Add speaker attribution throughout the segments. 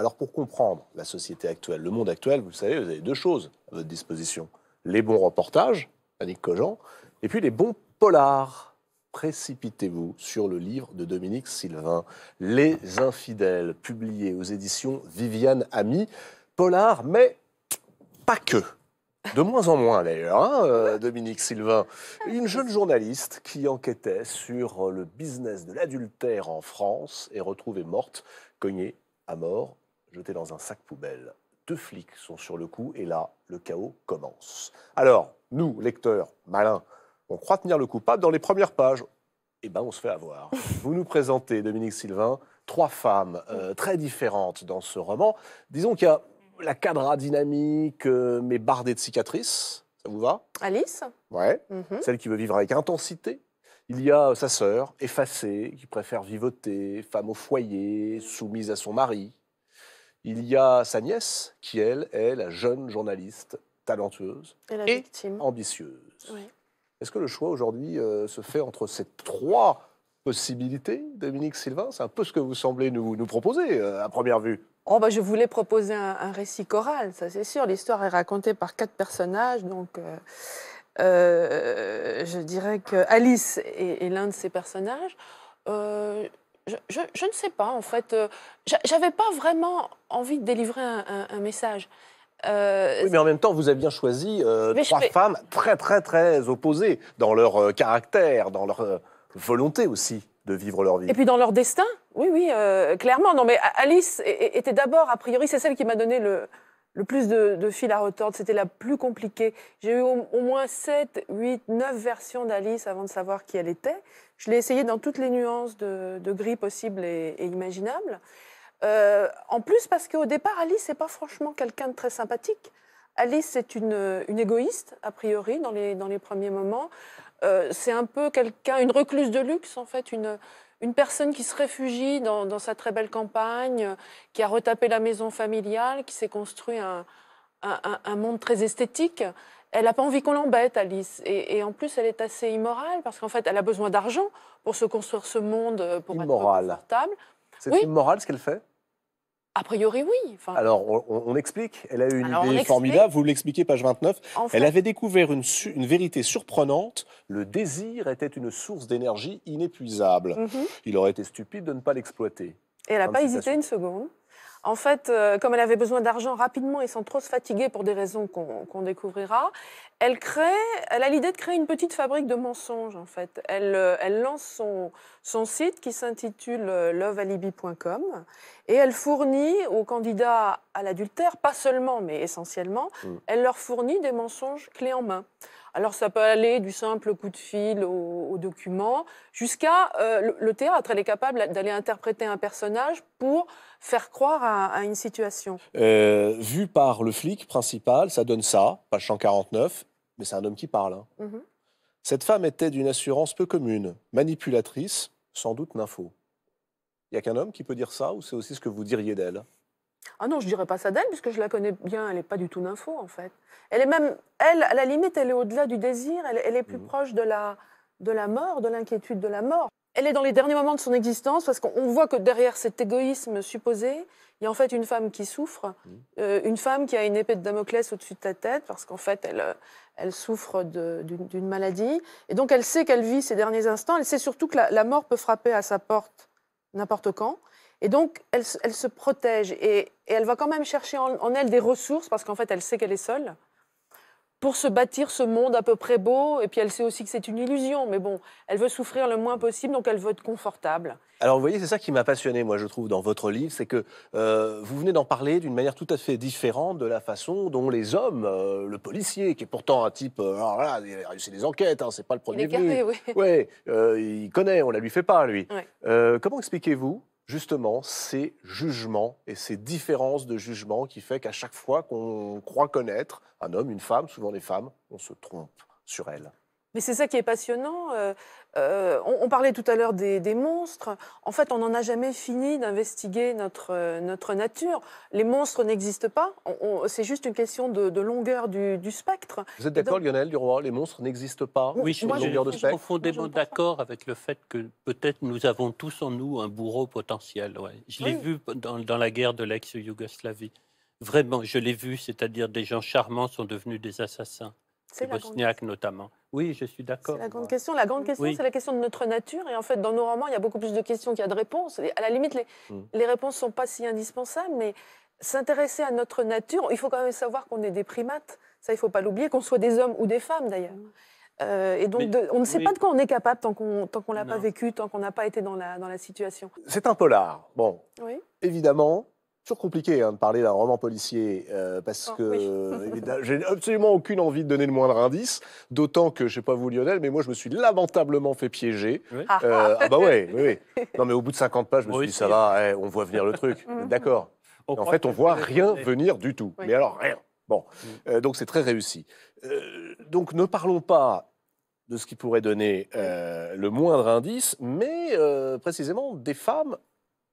Speaker 1: Alors pour comprendre la société actuelle, le monde actuel, vous savez, vous avez deux choses à votre disposition. Les bons reportages, Annick Cogent, et puis les bons polars. Précipitez-vous sur le livre de Dominique Sylvain, Les Infidèles, publié aux éditions Viviane Ami. Polar, mais pas que. De moins en moins d'ailleurs, hein, euh, Dominique Sylvain. Une jeune journaliste qui enquêtait sur le business de l'adultère en France est retrouvée morte, cognée à mort jeté dans un sac poubelle. Deux flics sont sur le coup et là, le chaos commence. Alors, nous, lecteurs, malins, on croit tenir le coupable dans les premières pages. Eh ben, on se fait avoir. Vous nous présentez, Dominique Sylvain, trois femmes euh, très différentes dans ce roman. Disons qu'il y a la cadra dynamique, euh, mais bardée de cicatrices. Ça vous va Alice Ouais. Mhm. Celle qui veut vivre avec intensité. Il y a euh, sa sœur, effacée, qui préfère vivoter, femme au foyer, soumise à son mari. Il y a sa nièce, qui elle est la jeune journaliste talentueuse et, ambitieuse. Est-ce que le choix aujourd'hui euh, se fait entre ces trois possibilités, Dominique Sylvain C'est un peu ce que vous semblez nous, proposer euh, à première vue. Oh bah, je voulais proposer un, récit choral, ça c'est sûr. L'histoire est racontée par quatre personnages, donc
Speaker 2: euh, je dirais que Alice est, est l'un de ces personnages je, ne sais pas, en fait. Euh, j'avais pas vraiment envie de délivrer un, message.
Speaker 1: Euh, oui, mais en même temps, vous avez bien choisi euh, trois femmes très, très, très opposées dans leur caractère, dans leur volonté aussi de vivre leur vie. Et puis
Speaker 2: dans leur destin, oui, oui, clairement. Non, mais Alice était d'abord, a priori, c'est celle qui m'a donné le, le plus de, de fil à retordre, c'était la plus compliquée. J'ai eu au, moins 7, 8, 9 versions d'Alice avant de savoir qui elle était. Je l'ai essayée dans toutes les nuances de, gris possibles et, imaginables. Euh, en plus, parce qu'au départ, Alice n'est pas franchement quelqu'un de très sympathique. Alice, c'est une, égoïste, a priori, dans les, dans les premiers moments. Euh, c'est un peu quelqu'un, une recluse de luxe, en fait, une, une personne qui se réfugie dans, sa très belle campagne, euh, qui a retapé la maison familiale, qui s'est construit un, monde très esthétique. Elle n'a pas envie qu'on l'embête, Alice. Et, en plus, elle est assez immorale parce qu'en fait, elle a besoin d'argent pour se
Speaker 1: construire ce monde, euh, pour être confortable. C'est immoral ce qu'elle fait a priori, oui. Alors, on, explique. Elle a eu une idée formidable. Vous l'expliquez, page 29. Elle avait découvert une, vérité surprenante. Le désir était une source d'énergie inépuisable. Mhm. Il aurait été stupide de ne pas l'exploiter.
Speaker 2: Et elle n'a pas hésité une seconde. En fait, euh, comme elle avait besoin d'argent rapidement et sans trop se fatiguer pour des raisons qu'on découvrira, elle crée, elle a l'idée de créer une petite fabrique de mensonges. En fait, elle, euh, lance son, site qui s'intitule euh, lovealibi.com et elle fournit aux candidats à l'adultère, pas seulement mais essentiellement, mm. elle leur fournit des mensonges clés en main. Alors ça peut aller du simple coup de fil au, document, jusqu'à euh, le, théâtre. Elle est capable d'aller interpréter un personnage pour faire croire à, une situation.
Speaker 1: Euh, vu par le flic principal, ça donne ça, page 149, mais c'est un homme qui parle. Hein. Mhm. Cette femme était d'une assurance peu commune, manipulatrice, sans doute nympho. Il n'y a qu'un homme qui peut dire ça, ou c'est aussi ce que vous diriez d'elle
Speaker 2: ah non, je dirais pas ça d'elle, puisque je la connais bien, elle n'est pas du tout l'info, en fait. Elle est même, elle, à la limite, elle est au-delà du désir, elle, est plus mhm. proche de la, mort, de l'inquiétude de la mort. Elle est dans les derniers moments de son existence, parce qu'on voit que derrière cet égoïsme supposé, il y a en fait une femme qui souffre, mhm. euh, une femme qui a une épée de Damoclès au-dessus de sa tête, parce qu'en fait, elle, euh, souffre d'une maladie. Et donc, elle sait qu'elle vit ses derniers instants, elle sait surtout que la mort peut frapper à sa porte n'importe quand. Et donc, elle, se protège et, elle va quand même chercher en, elle des ressources parce qu'en fait, elle sait qu'elle est seule pour se bâtir ce monde à peu près beau. Et puis elle sait aussi que c'est une illusion, mais bon, elle veut souffrir le moins possible, donc elle veut être confortable.
Speaker 1: Alors vous voyez, c'est ça qui m'a passionné, moi, je trouve, dans votre livre, c'est que euh, vous venez d'en parler d'une manière tout à fait différente de la façon dont les hommes, euh, le policier, qui est pourtant un type, euh, alors il a réussi les enquêtes, hein, c'est pas le premier il est oui. il connaît, on la lui fait pas, lui. comment expliquez-vous justement ces jugements et ces différences de jugement qui fait qu'à chaque fois qu'on croit connaître un homme, une femme, souvent les femmes, on se trompe sur elles.
Speaker 2: Mais c'est ça qui est passionnant, euh, euh, on, parlait tout à l'heure des, monstres. En fait, on n'en a jamais fini d'investiguer notre, euh, notre nature. Les monstres n'existent pas. c'est juste une question de, longueur du, spectre.
Speaker 1: Vous êtes d'accord, Lionel Duroy Les monstres n'existent pas Oui, je suis, profondément d'accord avec le fait que peut-être nous avons tous en nous un bourreau potentiel. Je l'ai vu dans, dans la guerre de l'ex-Yougoslavie. Vraiment, je l'ai vu, c'est-à-dire des gens charmants sont devenus des assassins. C'est Bosniaques notamment. Oui, je suis d'accord. C'est la
Speaker 2: grande question. La grande question, c'est la question de notre nature. Et en fait, dans nos romans, il y a beaucoup plus de questions qu'il y a de réponses. à la limite, les, mm. réponses ne sont pas si indispensables, mais s'intéresser à notre nature, il faut quand même savoir qu'on est des primates. Ça, il ne faut pas l'oublier, qu'on soit des hommes ou des femmes d'ailleurs. Mm. Euh, et donc, on ne sait pas de quoi on est capable tant qu'on l'a pas vécu, tant qu'on n'a pas été dans la, dans la situation.
Speaker 1: C'est un polar. Bon, oui. évidemment, toujours compliqué hein, de parler d'un roman policier euh, parce oh, que euh, j'ai absolument aucune envie de donner le moindre indice, d'autant que je sais pas vous Lionel, mais moi je me suis lamentablement fait piéger. Ah, ah. Euh, ah bah ouais, oui, oui. Non mais au bout de 50 pages, je me suis dit ça va, eh, on voit venir le truc. Mhm. D'accord. En fait, on voit rien venir du tout. Mais alors rien. Bon, mhm. donc c'est très réussi. donc ne parlons pas de ce qui pourrait donner le moindre indice, mais précisément des femmes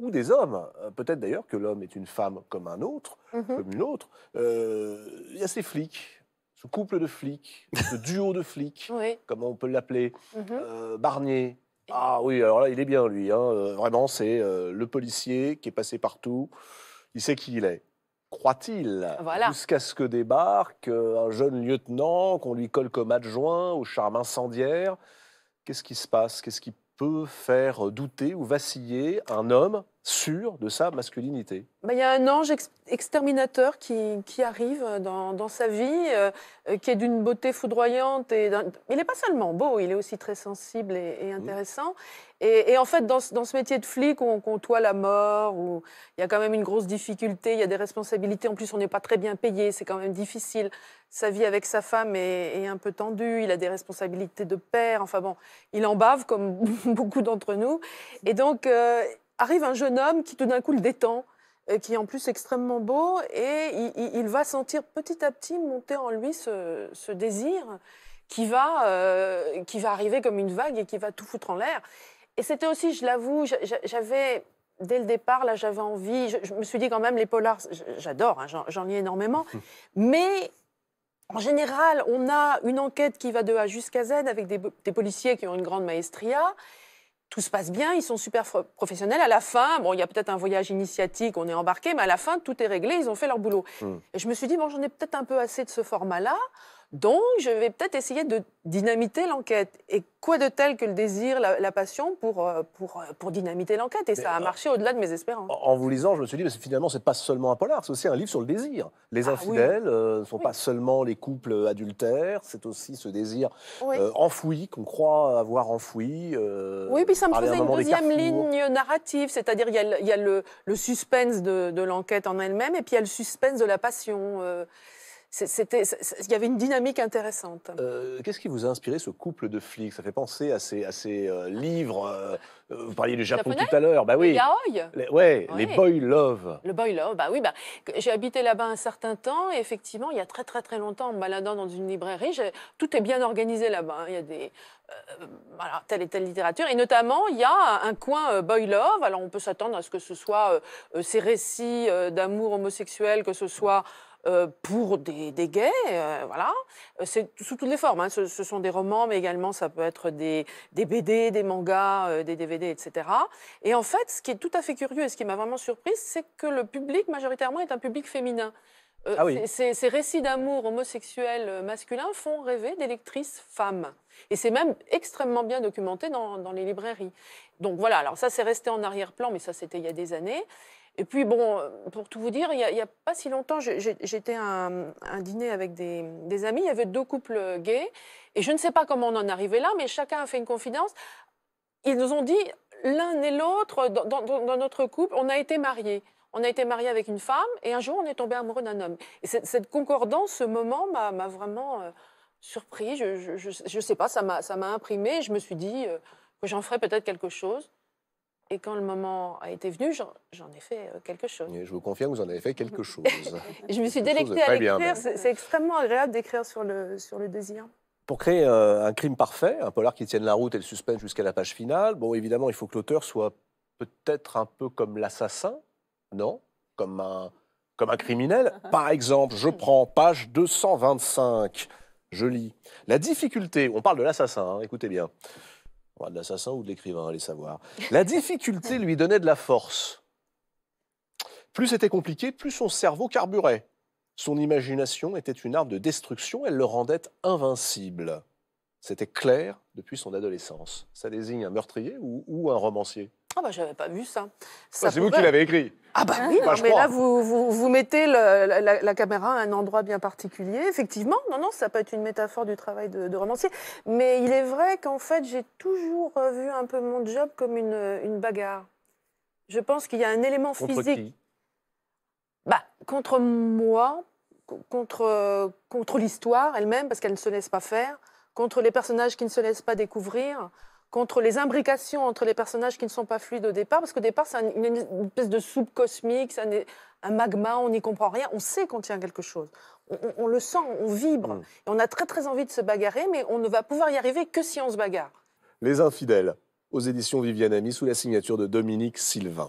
Speaker 1: ou des hommes, euh, peut-être d'ailleurs que l'homme est une femme comme un autre, mhm. comme une autre, euh, il y a ces flics, ce couple de flics, ce duo de flics, comment on peut l'appeler, mhm. euh, Barnier. Ah oui, alors là, il est bien lui. Hein. Vraiment, c'est le policier qui est passé partout. Il sait qui il est croit-il voilà. Jusqu'à ce que débarque un jeune lieutenant qu'on lui colle comme adjoint au charme incendiaire. Qu'est-ce qui se passe Qu'est-ce qui peut faire douter ou vaciller un homme sûr de sa masculinité
Speaker 2: bah, Il y a un ange exterminateur qui, arrive dans, sa vie, euh, qui est d'une beauté foudroyante. Et il n'est pas seulement beau, il est aussi très sensible et, mmh. intéressant. Et, en fait, dans, ce métier de flic, où on côtoie la mort, où il y a quand même une grosse difficulté, il y a des responsabilités. En plus, on n'est pas très bien payé, c'est quand même difficile. Sa vie avec sa femme est, un peu tendue, il a des responsabilités de père. Enfin bon, il en bave, comme beaucoup d'entre nous. Et donc... Euh, arrive un jeune homme qui tout d'un coup le détend, euh, qui est en plus extrêmement beau, et il, va sentir petit à petit monter en lui ce, désir qui va, euh, qui va arriver comme une vague et qui va tout foutre en l'air. Et c'était aussi, je l'avoue, j'avais dès le départ, là, j'avais envie. Je, me suis dit quand même, les polars, j'adore, hein, j'en lis énormément. Mais en général, on a une enquête qui va de A jusqu'à Z avec des, policiers qui ont une grande maestria tout se passe bien, ils sont super professionnels. À la fin, bon, il y a peut-être un voyage initiatique, on est embarqué, mais à la fin, tout est réglé, ils ont fait leur boulot. Mmh. Et je me suis dit, bon, j'en ai peut-être un peu assez de ce format-là. Donc, je vais peut-être essayer de dynamiter l'enquête. Et quoi de tel que le désir, la, passion pour, euh, euh, pour, dynamiter l'enquête Et ça a marché au-delà de mes espérances.
Speaker 1: En, vous lisant, je me suis dit, mais finalement, n'est pas seulement un polar, c'est aussi un livre sur le désir. Les ah infidèles euh, ne sont pas seulement les couples adultères, c'est aussi ce désir enfoui, qu'on croit avoir enfoui. oui, puis ça me faisait une deuxième ligne
Speaker 2: narrative, c'est-à-dire il y a, le, suspense de, de l'enquête en elle-même, et puis il y a le suspense de la passion il y avait une dynamique intéressante.
Speaker 1: Euh, qu'est-ce qui vous a inspiré ce couple de flics Ça fait penser à ces, euh, livres. Euh, vous parliez du Japon tout à l'heure, bah oui. Les ouais, les boy love.
Speaker 2: Le boy love, bah oui, bah, j'ai habité là-bas un certain temps et effectivement, il y a très très très longtemps, en me baladant dans une librairie, tout est bien organisé là-bas. Hein. Il y a des telle et telle littérature et notamment il y a un coin boy love. Alors on peut s'attendre à ce que ce soit ces récits d'amour homosexuel, que ce soit euh, pour des, gays, euh, voilà. Euh, c'est sous toutes les formes. Hein. Ce, sont des romans, mais également ça peut être des, BD, des mangas, des DVD, etc. Et en fait, ce qui est tout à fait curieux et ce qui m'a vraiment surprise, c'est que le public majoritairement est un public féminin. Ah ces, récits d'amour homosexuel masculin font rêver des lectrices femmes. Et c'est même extrêmement bien documenté dans, dans, les librairies. Donc voilà, alors ça c'est resté en arrière-plan, mais ça c'était il y a des années. Et puis, bon, euh, pour tout vous dire, il n'y a, pas si longtemps, j'étais à un, dîner avec des, amis. Il y avait deux couples euh, gays. Et je ne sais pas comment on en est arrivé là, mais chacun a fait une confidence. Ils nous ont dit, l'un et l'autre, dans, notre couple, on a été mariés. On a été mariés avec une femme et un jour, on est tombé amoureux d'un homme. Et cette, concordance, ce moment m'a vraiment euh, surpris. Je ne sais pas, ça m'a imprimé. Je me suis dit que j'en ferais peut-être quelque chose. Et quand le moment a été venu, j'en ai fait euh, quelque chose. je
Speaker 1: vous confirme, vous en avez fait quelque chose. je me suis délectée à l'écrire.
Speaker 2: C'est extrêmement agréable d'écrire sur le, sur le désir.
Speaker 1: Pour créer un, crime parfait, un polar qui tienne la route et le suspense jusqu'à la page finale, bon, évidemment, il faut que l'auteur soit peut-être un peu comme l'assassin, non comme un, comme un criminel. Par exemple, je prends page 225, je lis. La difficulté, on parle de l'assassin, hein, écoutez bien de l'assassin ou de l'écrivain, allez savoir. La difficulté lui donnait de la force. Plus c'était compliqué, plus son cerveau carburait. Son imagination était une arme de destruction, elle le rendait invincible. C'était clair depuis son adolescence. Ça désigne un meurtrier ou, ou un romancier
Speaker 2: ah, bah, j'avais pas vu ça. c'est vous qui l'avez écrit. Ah bah oui, ah, non, mais là vous, vous, mettez la, caméra à un endroit bien particulier. Effectivement, non, non, ça peut être une métaphore du travail de, romancier. Mais il est vrai qu'en fait, j'ai toujours vu un peu mon job comme une, bagarre. Je pense qu'il y a un élément physique. bah, contre moi, contre, contre l'histoire elle-même, parce qu'elle ne se laisse pas faire, contre les personnages qui ne se laissent pas découvrir, contre les imbrications entre les personnages qui ne sont pas fluides au départ, parce qu'au départ, c'est une, espèce de soupe cosmique, c'est un, un, magma, on n'y comprend rien, on sait qu'on tient quelque chose. On, le sent, on vibre. Mm. Et on a très très envie de se bagarrer, mais on ne va pouvoir y arriver que si on se bagarre.
Speaker 1: Les infidèles, aux éditions Viviane Ami, sous la signature de Dominique Sylvain.